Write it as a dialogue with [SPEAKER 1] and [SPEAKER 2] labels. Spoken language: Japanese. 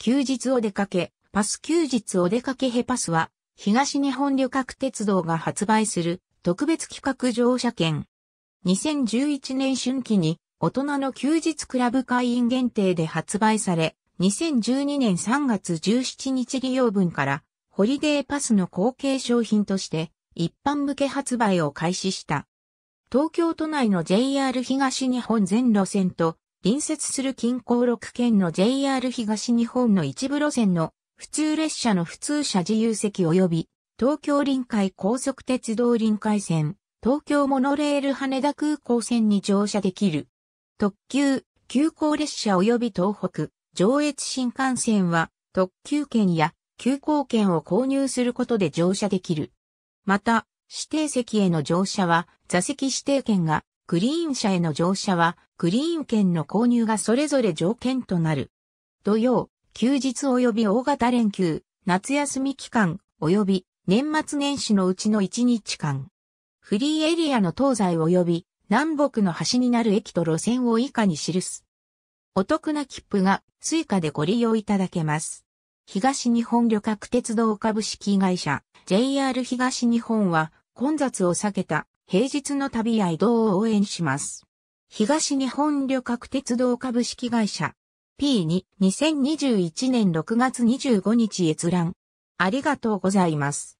[SPEAKER 1] 休日お出かけ、パ
[SPEAKER 2] ス休日お出かけヘパスは、東日本旅客鉄道が発売する特別企画乗車券。2011年春季に大人の休日クラブ会員限定で発売され、2012年3月17日利用分からホリデーパスの後継商品として一般向け発売を開始した。東京都内の JR 東日本全路線と隣接する近郊6県の JR 東日本の一部路線の普通列車の普通車自由席及び東京臨海高速鉄道臨海線、東京モノレール羽田空港線に乗車できる。特急、急行列車及び東北、上越新幹線は特急券や急行券を購入することで乗車できる。また、指定席への乗車は座席指定券がグリーン車への乗車は、グリーン券の購入がそれぞれ条件となる。土曜、休日及び大型連休、夏休み期間、及び年末年始のうちの1日間。フリーエリアの東西及び南北の端になる駅と路線を以下に記す。お得な切符が追加でご利用いただけます。東日本旅客鉄道株式会社 JR 東日本は混雑を避けた平日の旅や移動を応援します。東日本旅客鉄道株式会社 P2 2021年6月25日
[SPEAKER 1] 閲覧。ありがとうございます。